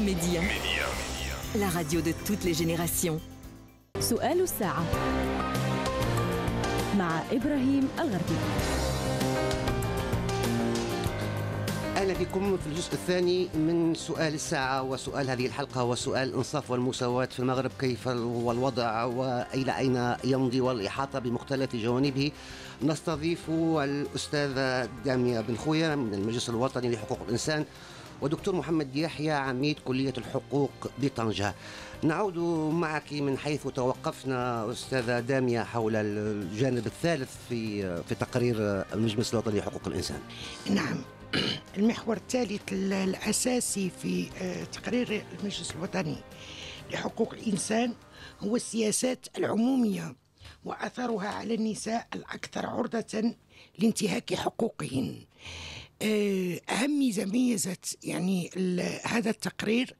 ميديا لا راديو دو توت لي جينيراسيون سؤال الساعة مع إبراهيم الغربي أهلا بكم في الجزء الثاني من سؤال الساعة وسؤال هذه الحلقة هو سؤال الإنصاف والمساواة في المغرب كيف هو الوضع وإلى أين يمضي والإحاطة بمختلف جوانبه نستضيف الأستاذة دامية بن خويا من المجلس الوطني لحقوق الإنسان ودكتور محمد يحيى عميد كلية الحقوق بطنجة نعود معك من حيث توقفنا أستاذة دامية حول الجانب الثالث في في تقرير المجلس الوطني لحقوق الإنسان نعم المحور الثالث الأساسي في آه، تقرير المجلس الوطني لحقوق الإنسان هو السياسات العمومية وأثرها على النساء الأكثر عرضة لانتهاك حقوقهن آه، أهم ميزة يعني هذا التقرير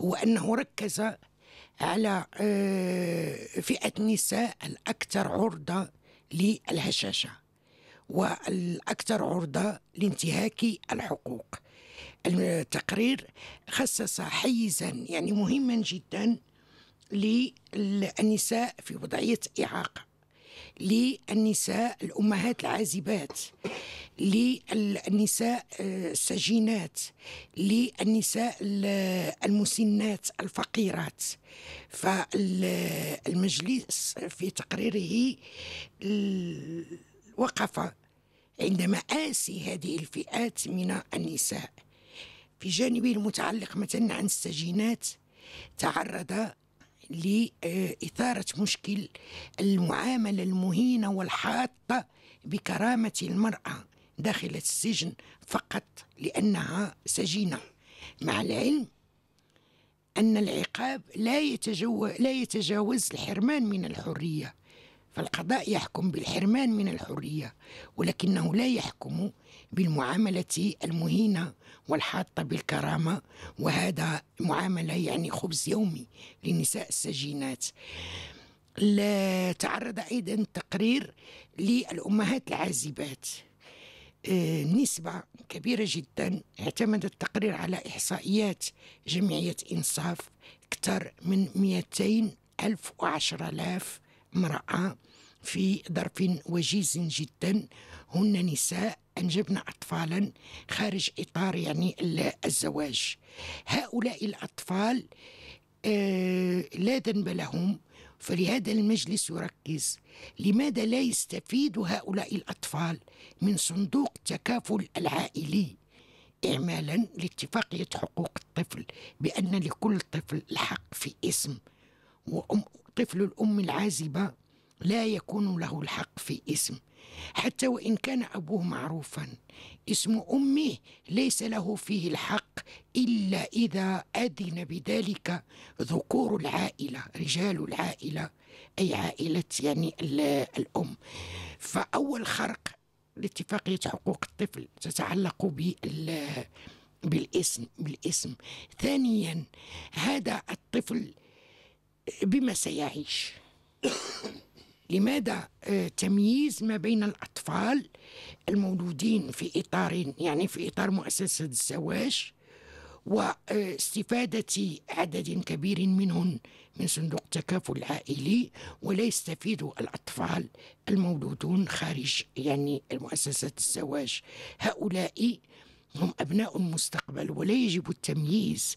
هو أنه ركز على آه، فئة النساء الأكثر عرضة للهشاشة والأكثر عرضة لانتهاك الحقوق التقرير خصص حيزا يعني مهما جدا للنساء في وضعية إعاقة للنساء الأمهات العازبات للنساء آه، السجينات للنساء المسنات الفقيرات فالمجلس في تقريره وقف عند مآسي هذه الفئات من النساء في جانبه المتعلق مثلا عن السجينات تعرض لإثارة مشكل المعاملة المهينة والحاطة بكرامة المرأة داخل السجن فقط لأنها سجينة مع العلم أن العقاب لا يتجو لا يتجاوز الحرمان من الحرية فالقضاء يحكم بالحرمان من الحرية ولكنه لا يحكم بالمعاملة المهينة والحاطة بالكرامة وهذا معاملة يعني خبز يومي للنساء السجينات تعرض أيضا التقرير للأمهات العازبات آه، نسبة كبيرة جدا اعتمد التقرير على إحصائيات جمعية إنصاف أكثر من 200 ألف وعشر آلاف امرأة في ظرف وجيز جدا هن نساء أنجبن أطفالا خارج إطار يعني الزواج هؤلاء الأطفال آه، لا ذنب لهم فلهذا المجلس يركز لماذا لا يستفيد هؤلاء الأطفال من صندوق التكافل العائلي إعمالا لاتفاقية حقوق الطفل بأن لكل طفل الحق في اسم وطفل الأم العازبة لا يكون له الحق في اسم حتى وان كان ابوه معروفا اسم امه ليس له فيه الحق الا اذا اذن بذلك ذكور العائله رجال العائله اي عائله يعني الام فاول خرق لاتفاقيه حقوق الطفل تتعلق بال بالاسم بالاسم ثانيا هذا الطفل بما سيعيش لماذا آه، تمييز ما بين الأطفال المولودين في إطار يعني في إطار مؤسسة الزواج واستفادة آه، عدد كبير منهم من صندوق التكافل العائلي ولا يستفيد الأطفال المولودون خارج يعني مؤسسة الزواج هؤلاء هم أبناء المستقبل ولا يجب التمييز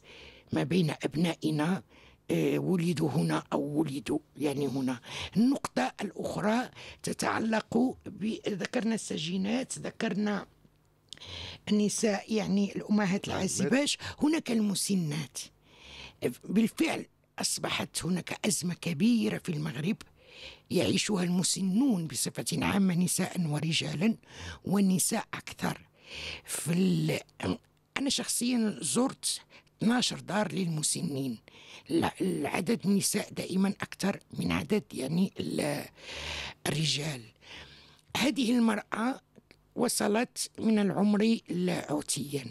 ما بين أبنائنا آه، ولدوا هنا أو ولدوا يعني هنا النقطة الأخرى تتعلق بذكرنا السجينات ذكرنا النساء يعني الأمهات نعم، العازبات هناك المسنات بالفعل أصبحت هناك أزمة كبيرة في المغرب يعيشها المسنون بصفة عامة نساء ورجالا والنساء أكثر في ال... أنا شخصيا زرت 12 دار للمسنين العدد النساء دائما أكثر من عدد يعني الرجال هذه المرأة وصلت من العمر عتيا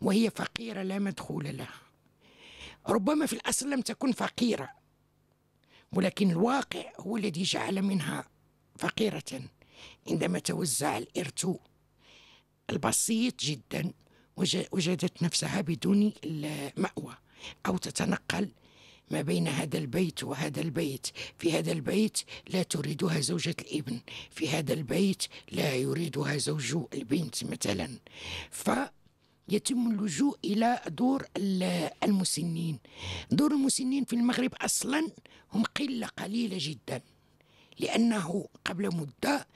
وهي فقيرة لا مدخول لها ربما في الأصل لم تكن فقيرة ولكن الواقع هو الذي جعل منها فقيرة عندما توزع الإرث البسيط جدا وجدت نفسها بدون المأوى أو تتنقل ما بين هذا البيت وهذا البيت في هذا البيت لا تريدها زوجة الابن في هذا البيت لا يريدها زوج البنت مثلا ف يتم اللجوء إلى دور المسنين دور المسنين في المغرب أصلا هم قلة قليلة جدا لأنه قبل مدة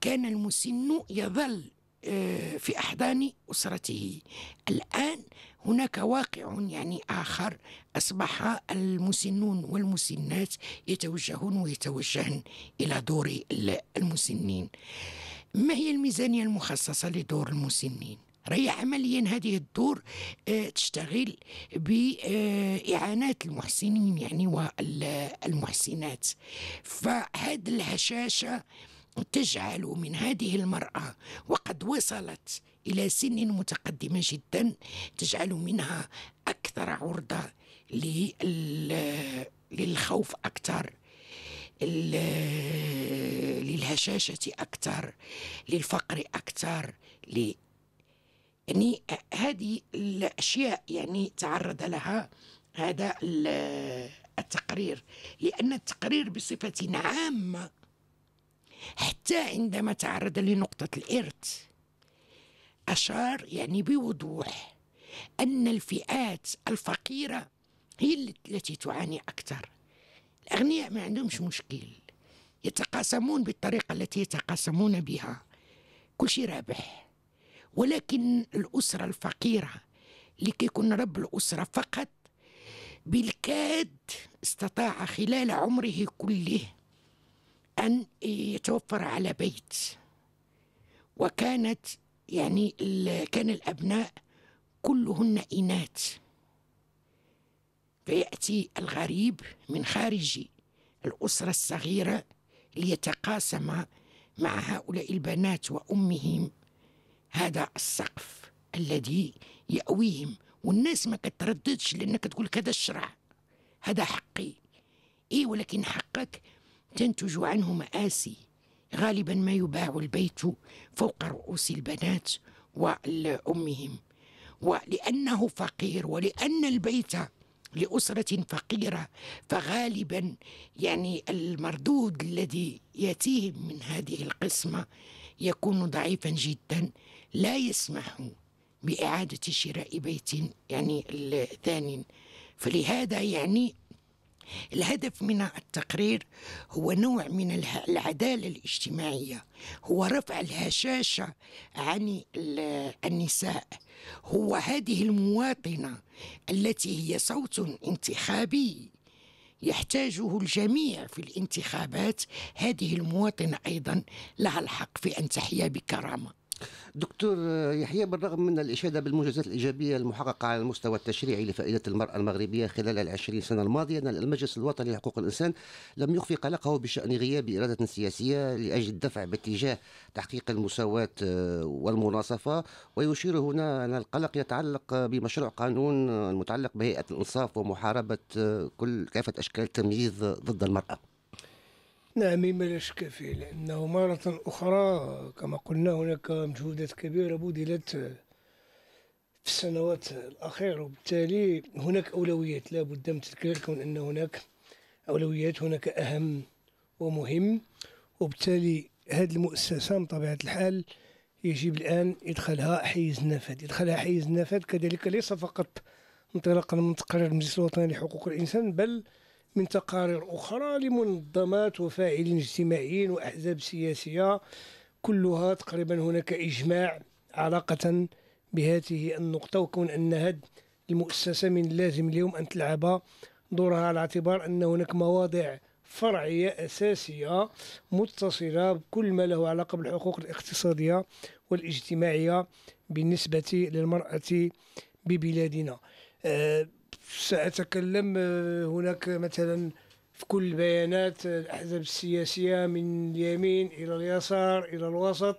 كان المسن يظل آه، في أحضان أسرته الآن هناك واقع يعني آخر أصبح المسنون والمسنات يتوجهون ويتوجهن إلى دور المسنين ما هي الميزانية المخصصة لدور المسنين؟ رأي عمليا هذه الدور آه، تشتغل بإعانات المحسنين يعني والمحسنات فهذه الهشاشة تجعل من هذه المرأة وقد وصلت إلى سن متقدمة جدا تجعل منها أكثر عرضة للخوف أكثر للهشاشة أكثر للفقر أكثر ل يعني هذه الأشياء يعني تعرض لها هذا التقرير لأن التقرير بصفة عامة حتى عندما تعرض لنقطة الإرث أشار يعني بوضوح أن الفئات الفقيرة هي التي تعاني أكثر الأغنياء ما عندهمش مشكل يتقاسمون بالطريقة التي يتقاسمون بها كل شيء رابح ولكن الأسرة الفقيرة لكي يكون رب الأسرة فقط بالكاد استطاع خلال عمره كله أن يتوفر على بيت وكانت يعني كان الأبناء كلهن إناث فيأتي الغريب من خارج الأسرة الصغيرة ليتقاسم مع هؤلاء البنات وأمهم هذا السقف الذي يأويهم والناس ما كترددش لأنك تقول هذا الشرع هذا حقي إيه ولكن حقك تنتج عنه مآسي غالبا ما يباع البيت فوق رؤوس البنات وأمهم ولأنه فقير ولأن البيت لأسرة فقيرة فغالبا يعني المردود الذي يأتيهم من هذه القسمة يكون ضعيفا جدا لا يسمح بإعادة شراء بيت يعني ثان فلهذا يعني الهدف من التقرير هو نوع من العدالة الاجتماعية هو رفع الهشاشة عن النساء هو هذه المواطنة التي هي صوت انتخابي يحتاجه الجميع في الانتخابات هذه المواطنة أيضا لها الحق في أن تحيا بكرامة دكتور يحيى بالرغم من الإشادة بالمنجزات الإيجابية المحققة على المستوى التشريعي لفائدة المرأة المغربية خلال العشرين سنة الماضية أن المجلس الوطني لحقوق الإنسان لم يخفي قلقه بشأن غياب إرادة سياسية لأجل الدفع باتجاه تحقيق المساواة والمناصفة ويشير هنا أن القلق يتعلق بمشروع قانون المتعلق بهيئة الإنصاف ومحاربة كل كافة أشكال التمييز ضد المرأة نعم ما لا شك فيه لأنه مرة أخرى كما قلنا هناك مجهودات كبيرة بذلت في السنوات الأخيرة وبالتالي هناك أولويات لا بد من تذكير كون أن هناك أولويات هناك أهم ومهم وبالتالي هذه المؤسسة بطبيعة الحال يجب الآن إدخالها حيز النفاذ إدخالها حيز النفاذ كذلك ليس فقط انطلاقا من تقرير المجلس الوطني لحقوق الإنسان بل من تقارير أخرى لمنظمات وفاعلين اجتماعيين وأحزاب سياسية كلها تقريبا هناك إجماع علاقة بهذه النقطة وكون أن هذه المؤسسة من اللازم اليوم أن تلعب دورها على اعتبار أن هناك مواضع فرعية أساسية متصلة بكل ما له علاقة بالحقوق الاقتصادية والاجتماعية بالنسبة للمرأة ببلادنا. أه سأتكلم آه، هناك مثلا في كل البيانات آه، الأحزاب السياسية من اليمين إلى اليسار إلى الوسط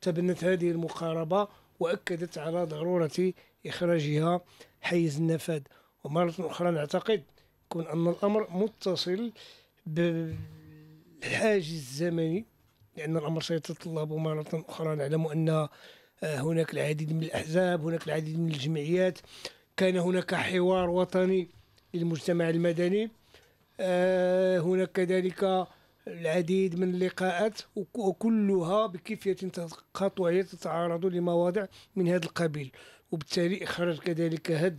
تبنت هذه المقاربة وأكدت على ضرورة إخراجها حيز النفاذ ومرة أخرى نعتقد كون أن الأمر متصل بالحاجز الزمني لأن الأمر سيتطلب مرة أخرى نعلم أن آه، هناك العديد من الأحزاب هناك العديد من الجمعيات كان هناك حوار وطني للمجتمع المدني آه، هناك كذلك العديد من اللقاءات وكلها بكيفية تقاطعية تتعارض لمواضع من هذا القبيل وبالتالي إخراج كذلك هذا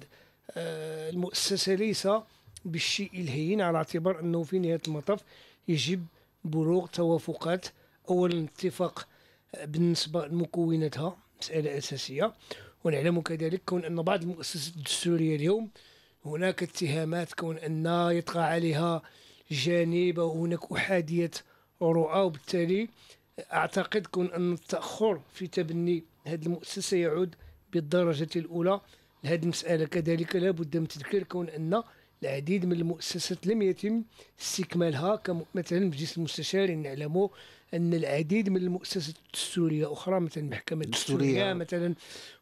آه، المؤسسة ليس بالشيء الهين على اعتبار أنه في نهاية المطاف يجب بلوغ توافقات أولا اتفاق بالنسبة لمكوناتها مسألة أساسية ونعلم كذلك كون أن بعض المؤسسات الدستورية اليوم هناك اتهامات كون أن يطغى عليها جانب وهناك أحادية رؤى وبالتالي أعتقد كون أن التأخر في تبني هذه المؤسسة يعود بالدرجة الأولى لهذه المسألة كذلك لا بد من تذكير كون أن العديد من المؤسسات لم يتم استكمالها مثلا في مجلس المستشارين نعلم ان العديد من المؤسسات الدستوريه اخرى مثلا المحكمه الدستوريه مثلا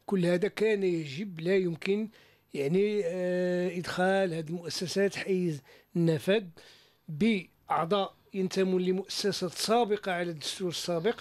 كل هذا كان يجب لا يمكن يعني آه ادخال هذه المؤسسات حيز النفاذ باعضاء ينتمون لمؤسسات سابقه على الدستور السابق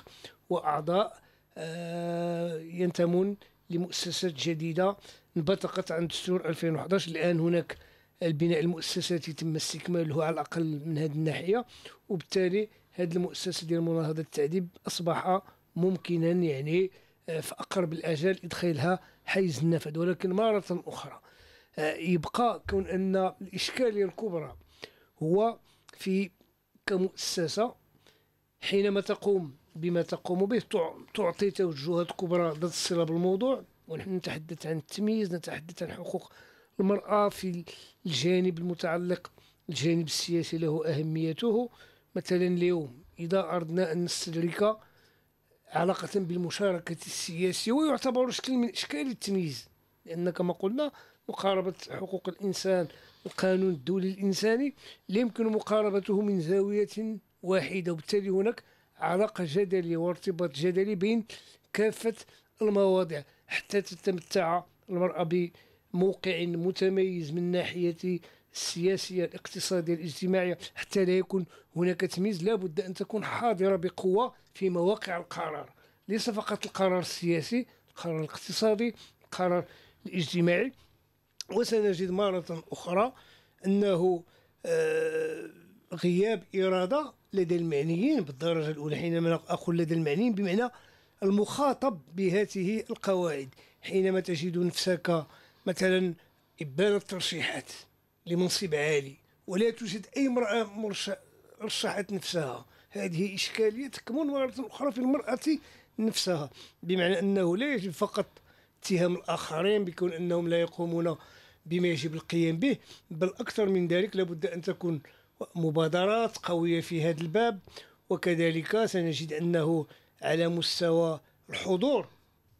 واعضاء آه ينتمون لمؤسسات جديده انبثقت عن دستور 2011 الان هناك البناء المؤسساتي تم استكماله على الاقل من هذه الناحيه وبالتالي هذه المؤسسه ديال مناهضه التعذيب اصبح ممكنا يعني آه، في اقرب الاجال ادخالها حيز النفذ ولكن مره اخرى آه، يبقى كون ان الاشكاليه الكبرى هو في كمؤسسه حينما تقوم بما تقوم به تعطي توجهات كبرى ذات الصله بالموضوع ونحن نتحدث عن التمييز نتحدث عن حقوق المرأة في الجانب المتعلق الجانب السياسي له أهميته مثلا اليوم إذا أردنا أن نستدرك علاقة بالمشاركة السياسية ويعتبر شكل من أشكال التمييز لأن كما قلنا مقاربة حقوق الإنسان القانون الدولي الإنساني لا يمكن مقاربته من زاوية واحدة وبالتالي هناك علاقة جدلية وارتباط جدلي بين كافة المواضيع حتى تتمتع المرأة موقع متميز من ناحية السياسية الاقتصادية الاجتماعية حتى لا يكون هناك تمييز لابد أن تكون حاضرة بقوة في مواقع القرار ليس فقط القرار السياسي القرار الاقتصادي القرار الاجتماعي وسنجد مرة أخرى أنه آه، غياب إرادة لدى المعنيين بالدرجة الأولى حينما أقول لدى المعنيين بمعنى المخاطب بهذه القواعد حينما تجد نفسك مثلا إبان الترشيحات لمنصب عالي ولا توجد أي امرأة رشحت نفسها هذه إشكالية تكمن مرة أخرى في المرأة نفسها بمعنى أنه لا يجب فقط اتهام الآخرين بكون أنهم لا يقومون بما يجب القيام به بل أكثر من ذلك لابد أن تكون مبادرات قوية في هذا الباب وكذلك سنجد أنه على مستوى الحضور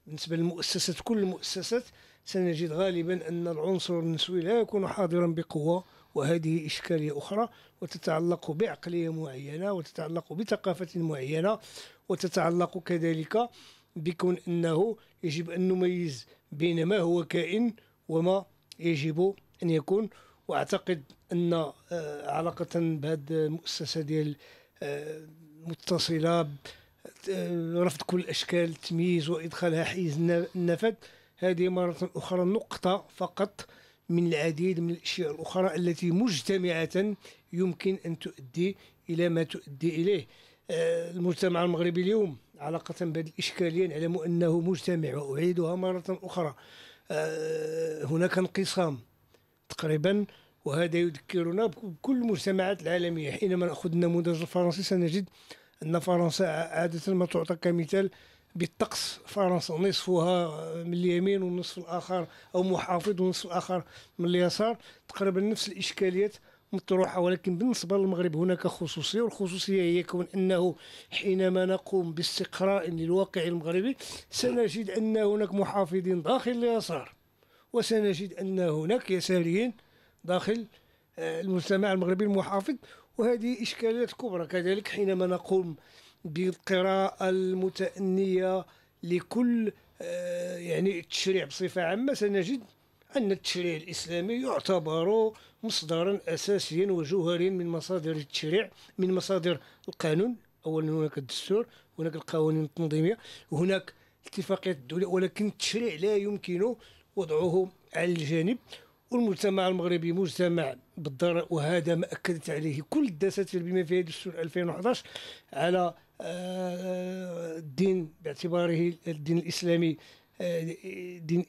بالنسبة للمؤسسات كل المؤسسات سنجد غالبا أن العنصر النسوي لا يكون حاضرا بقوة وهذه إشكالية أخرى وتتعلق بعقلية معينة وتتعلق بثقافة معينة وتتعلق كذلك بكون أنه يجب أن نميز بين ما هو كائن وما يجب أن يكون وأعتقد أن آه، علاقة بهذه المؤسسة ديال آه، متصلة آه، رفض كل اشكال التمييز وإدخالها حيز النفاذ هذه مرة أخرى نقطة فقط من العديد من الأشياء الأخرى التي مجتمعة يمكن أن تؤدي إلى ما تؤدي إليه آه، المجتمع المغربي اليوم علاقة بهذه الإشكالية يعني نعلم أنه مجتمع وأعيدها مرة أخرى آه، هناك انقسام تقريبا وهذا يذكرنا بكل المجتمعات العالمية حينما نأخذ النموذج الفرنسي سنجد أن فرنسا عادة ما تعطى كمثال بالطقس فرنسا نصفها من اليمين والنصف الاخر او محافظ والنصف الاخر من اليسار تقريبا نفس الاشكاليات مطروحه ولكن بالنسبه للمغرب هناك خصوصيه والخصوصيه هي كون انه حينما نقوم باستقراء للواقع المغربي سنجد ان هناك محافظين داخل اليسار وسنجد ان هناك يساريين داخل آه، المجتمع المغربي المحافظ وهذه اشكاليات كبرى كذلك حينما نقوم بالقراءة المتأنية لكل آه، يعني التشريع بصفة عامة سنجد أن التشريع الإسلامي يعتبر مصدرا أساسيا وجوهريا من مصادر التشريع من مصادر القانون أولا هناك الدستور هناك القوانين التنظيمية هناك اتفاقيات الدولة ولكن التشريع لا يمكن وضعه على الجانب والمجتمع المغربي مجتمع بالضرر وهذا ما اكدت عليه كل الدساتير بما فيها دستور 2011 على آه، الدين باعتباره الدين الاسلامي آه، دين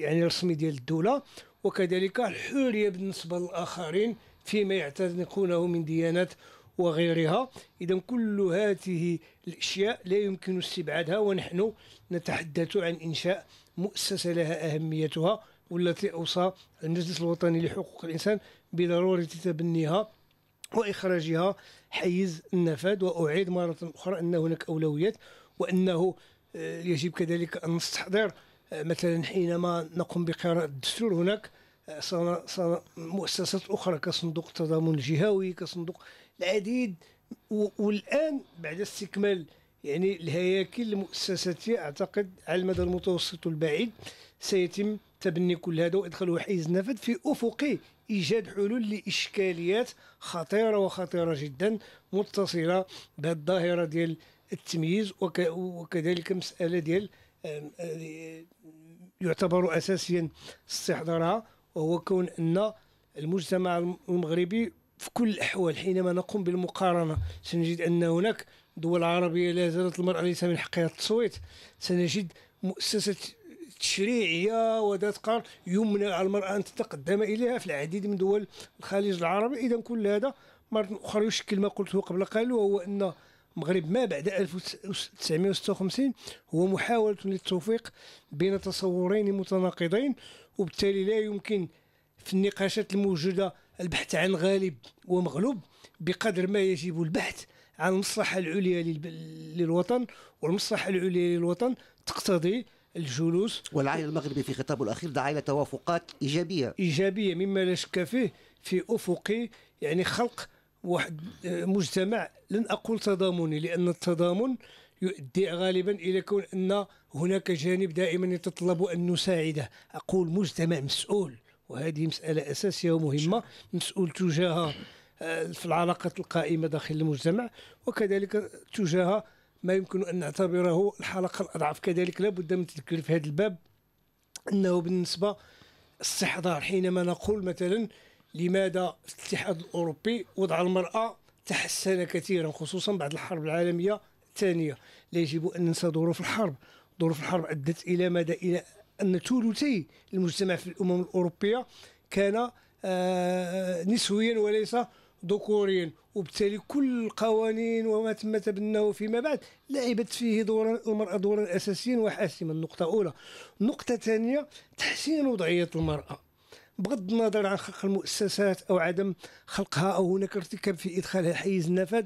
يعني رسمي ديال الدوله وكذلك الحريه بالنسبه للاخرين فيما يعتنقونه من ديانات وغيرها اذا كل هذه الاشياء لا يمكن استبعادها ونحن نتحدث عن انشاء مؤسسه لها اهميتها والتي أوصى المجلس الوطني لحقوق الإنسان بضرورة تبنيها وإخراجها حيز النفاذ وأعيد مرة أخرى أن هناك أولويات وأنه آه، يجب كذلك أن نستحضر آه، مثلا حينما نقوم بقراءة الدستور هناك آه، مؤسسات أخرى كصندوق التضامن الجهوي كصندوق العديد والآن بعد استكمال يعني الهياكل المؤسساتية أعتقد على المدى المتوسط والبعيد سيتم تبني كل هذا وادخاله حيز النفط في افق ايجاد حلول لاشكاليات خطيره وخطيره جدا متصله بهذه الظاهره ديال التمييز وكذلك مساله ديال آه، يعتبر اساسيا استحضارها وهو كون ان المجتمع المغربي في كل الاحوال حينما نقوم بالمقارنه سنجد ان هناك دول عربيه لا زالت المراه ليس من حقها التصويت سنجد مؤسسه تشريعيه وذات قرن يمنع المراه ان تتقدم اليها في العديد من دول الخليج العربي اذا كل هذا مرة أخرى يشكل ما قلته قبل قليل وهو أن المغرب ما بعد 1956 هو محاولة للتوفيق بين تصورين متناقضين وبالتالي لا يمكن في النقاشات الموجودة البحث عن غالب ومغلوب بقدر ما يجب البحث عن المصلحة العليا للوطن والمصلحة العليا للوطن تقتضي الجلوس والعاهل المغربي في خطابه الأخير دعا إلى توافقات إيجابية إيجابية مما لا شك فيه في أفق يعني خلق واحد آه، مجتمع لن أقول تضامني لأن التضامن يؤدي غالبا الى كون ان هناك جانب دائما يتطلب ان نساعده اقول مجتمع مسؤول وهذه مساله اساسيه ومهمه مسؤول تجاه آه، في العلاقات القائمه داخل المجتمع وكذلك تجاه ما يمكن أن نعتبره الحلقة الأضعف كذلك لابد من التذكير في هذا الباب أنه بالنسبة استحضار حينما نقول مثلا لماذا الاتحاد الأوروبي وضع المرأة تحسن كثيرا خصوصا بعد الحرب العالمية الثانية لا يجب أن ننسى ظروف الحرب ظروف الحرب أدت إلى مدى إلى أن ثلثي المجتمع في الأمم الأوروبية كان آه، نسويا وليس ذكورين وبالتالي كل القوانين وما تم تبناه فيما بعد لعبت فيه دورا المرأة دورا أساسيا وحاسما النقطة أولى النقطة ثانية تحسين وضعية المرأة بغض النظر عن خلق المؤسسات أو عدم خلقها أو هناك ارتكاب في إدخالها حيز النفاذ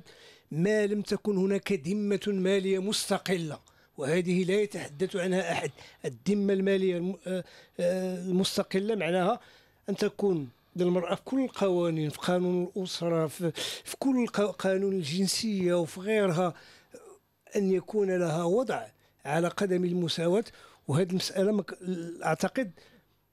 ما لم تكن هناك ذمة مالية مستقلة وهذه لا يتحدث عنها أحد الذمة المالية آه، آه، المستقلة معناها أن تكون المرأة في كل القوانين في قانون الأسرة في, في كل قانون الجنسية وفي غيرها أن يكون لها وضع على قدم المساواة وهذه المسألة أعتقد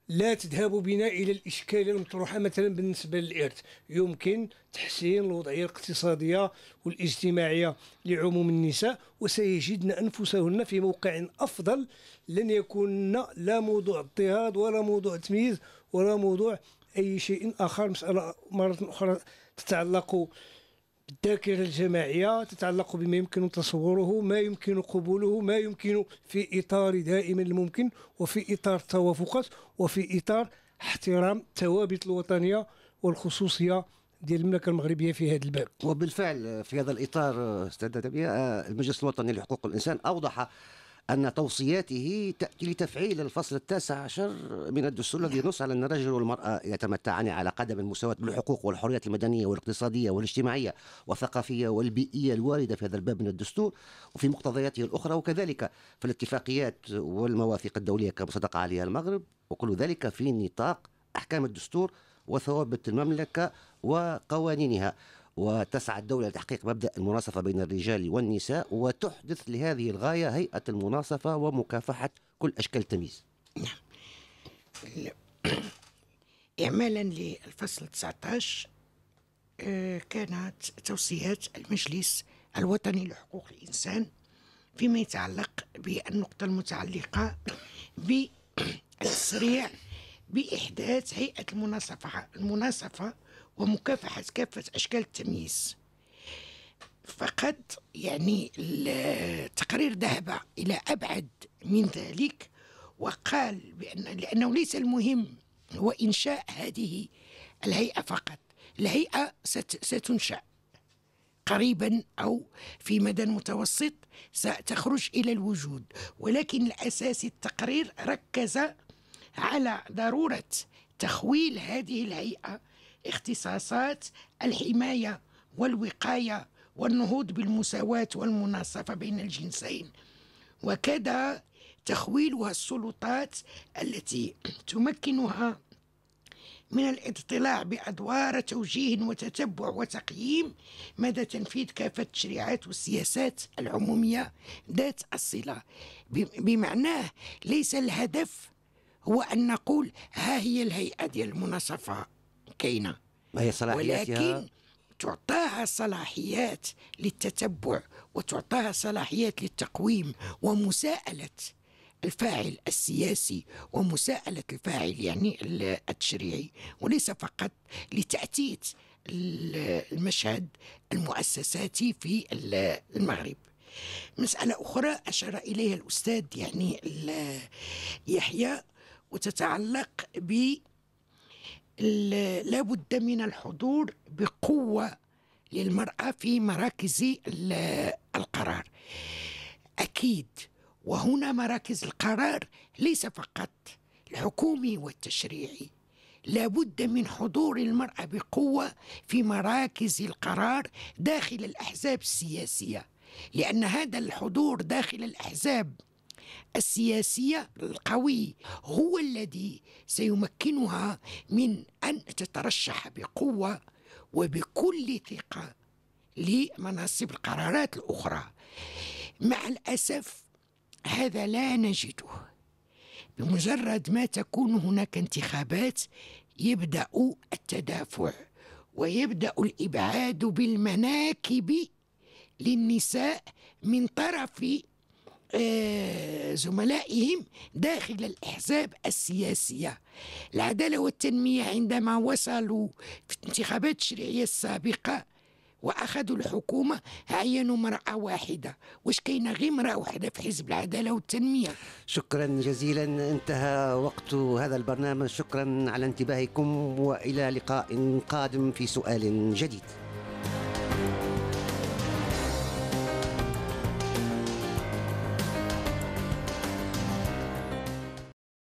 لا تذهب بنا إلى الإشكالية المطروحة مثلا بالنسبة للإرث يمكن تحسين الوضعية الاقتصادية والاجتماعية لعموم النساء وسيجدن أنفسهن في موقع أفضل لن يكون لا موضوع اضطهاد ولا موضوع تمييز ولا موضوع اي شيء اخر مساله مره اخرى تتعلق بالذاكره الجماعيه تتعلق بما يمكن تصوره ما يمكن قبوله ما يمكن في اطار دائما الممكن وفي اطار التوافقات وفي اطار احترام الثوابت الوطنيه والخصوصيه ديال المملكه المغربيه في هذا الباب وبالفعل آه، في هذا الاطار آه، استاذ آه، المجلس الوطني لحقوق الانسان اوضح أن توصياته تأتي لتفعيل الفصل التاسع عشر من الدستور الذي ينص على أن الرجل والمرأة يتمتعان على قدم المساواة بالحقوق والحريات المدنية والاقتصادية والاجتماعية والثقافية والبيئية الواردة في هذا الباب من الدستور وفي مقتضياته الأخرى وكذلك في الاتفاقيات والمواثيق الدولية كما صدق عليها المغرب وكل ذلك في نطاق أحكام الدستور وثوابت المملكة وقوانينها وتسعى الدولة لتحقيق مبدأ المناصفة بين الرجال والنساء وتحدث لهذه الغاية هيئة المناصفة ومكافحة كل أشكال التمييز نعم إعمالا للفصل 19 آه، كانت توصيات المجلس الوطني لحقوق الإنسان فيما يتعلق بالنقطة المتعلقة بالتسريع بإحداث هيئة المناصفة المناصفة ومكافحة كافة أشكال التمييز فقد يعني التقرير ذهب إلى أبعد من ذلك وقال بأن لأنه ليس المهم هو إنشاء هذه الهيئة فقط الهيئة ستنشأ قريبا أو في مدى متوسط ستخرج إلى الوجود ولكن الأساس التقرير ركز على ضرورة تخويل هذه الهيئة اختصاصات الحماية والوقاية والنهوض بالمساواة والمناصفة بين الجنسين وكذا تخويلها السلطات التي تمكنها من الاطلاع بأدوار توجيه وتتبع وتقييم مدى تنفيذ كافة التشريعات والسياسات العمومية ذات الصلة بمعناه ليس الهدف هو أن نقول ها هي الهيئة ديال المناصفة كاينه هي صلاحياتها ولكن تعطاها صلاحيات للتتبع وتعطاها صلاحيات للتقويم ومساءله الفاعل السياسي ومساءله الفاعل يعني التشريعي وليس فقط لتاتيت المشهد المؤسساتي في المغرب مسألة أخرى أشار إليها الأستاذ يعني يحيى وتتعلق ب لابد من الحضور بقوة للمرأة في مراكز القرار أكيد وهنا مراكز القرار ليس فقط الحكومي والتشريعي لابد من حضور المرأة بقوة في مراكز القرار داخل الأحزاب السياسية لأن هذا الحضور داخل الأحزاب السياسية القوي هو الذي سيمكنها من أن تترشح بقوة وبكل ثقة لمناصب القرارات الأخرى مع الأسف هذا لا نجده بمجرد ما تكون هناك انتخابات يبدأ التدافع ويبدأ الإبعاد بالمناكب للنساء من طرف آه، زملائهم داخل الأحزاب السياسية العدالة والتنمية عندما وصلوا في الانتخابات التشريعية السابقة واخذوا الحكومه عينوا امراه واحده واش كاينه غير امراه واحده في حزب العداله والتنميه شكرا جزيلا انتهى وقت هذا البرنامج شكرا على انتباهكم والى لقاء قادم في سؤال جديد